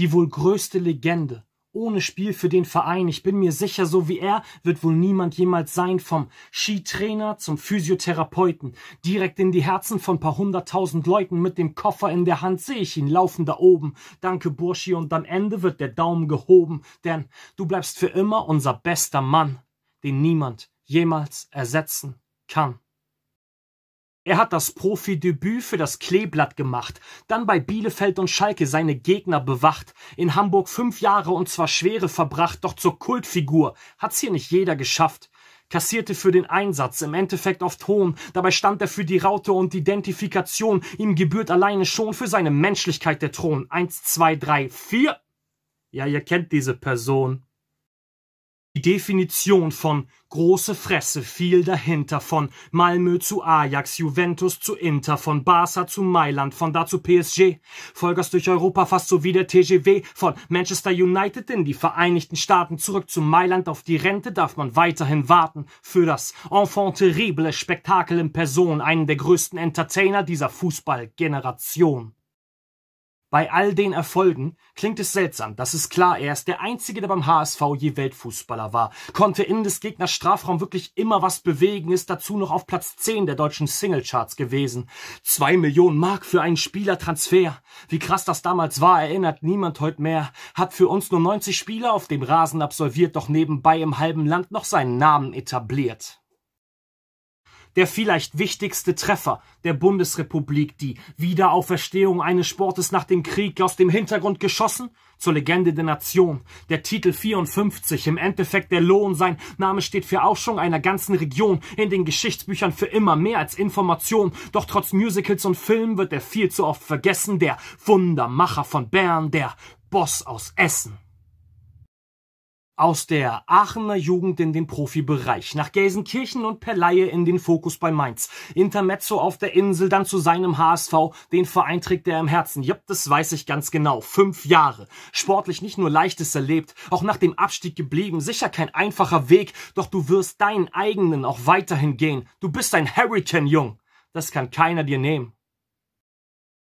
die wohl größte Legende. Ohne Spiel für den Verein. Ich bin mir sicher, so wie er wird wohl niemand jemals sein. Vom Skitrainer zum Physiotherapeuten. Direkt in die Herzen von paar hunderttausend Leuten. Mit dem Koffer in der Hand sehe ich ihn laufen da oben. Danke, Burschi. Und am Ende wird der Daumen gehoben. Denn du bleibst für immer unser bester Mann, den niemand jemals ersetzen kann. Er hat das Profidebüt für das Kleeblatt gemacht, dann bei Bielefeld und Schalke seine Gegner bewacht, in Hamburg fünf Jahre und zwar schwere verbracht, doch zur Kultfigur hat's hier nicht jeder geschafft. Kassierte für den Einsatz, im Endeffekt oft Hohn, dabei stand er für die Raute und Identifikation, ihm gebührt alleine schon für seine Menschlichkeit der Thron. Eins, zwei, drei, vier! Ja, ihr kennt diese Person. Die Definition von große Fresse fiel dahinter, von Malmö zu Ajax, Juventus zu Inter, von Barca zu Mailand, von da zu PSG, Folgers durch Europa fast so wie der TGW, von Manchester United in die Vereinigten Staaten, zurück zu Mailand, auf die Rente darf man weiterhin warten, für das Enfant terrible Spektakel in Person, einen der größten Entertainer dieser Fußballgeneration. Bei all den Erfolgen klingt es seltsam, das ist klar, er ist der Einzige, der beim HSV je Weltfußballer war, konnte in des Gegners Strafraum wirklich immer was bewegen, ist dazu noch auf Platz 10 der deutschen Singlecharts gewesen. Zwei Millionen Mark für einen Spielertransfer. Wie krass das damals war, erinnert niemand heute mehr. Hat für uns nur 90 Spieler auf dem Rasen absolviert, doch nebenbei im halben Land noch seinen Namen etabliert der vielleicht wichtigste Treffer der Bundesrepublik, die Wiederauferstehung eines Sportes nach dem Krieg aus dem Hintergrund geschossen, zur Legende der Nation, der Titel 54, im Endeffekt der Lohn, sein Name steht für Aufschwung einer ganzen Region, in den Geschichtsbüchern für immer mehr als Information, doch trotz Musicals und Filmen wird er viel zu oft vergessen, der Wundermacher von Bern, der Boss aus Essen aus der Aachener Jugend in den Profibereich, nach Gelsenkirchen und per in den Fokus bei Mainz, Intermezzo auf der Insel, dann zu seinem HSV, den Verein trägt er im Herzen. Jupp, das weiß ich ganz genau. Fünf Jahre. Sportlich nicht nur Leichtes erlebt, auch nach dem Abstieg geblieben. Sicher kein einfacher Weg, doch du wirst deinen eigenen auch weiterhin gehen. Du bist ein Hurricane-Jung. Das kann keiner dir nehmen.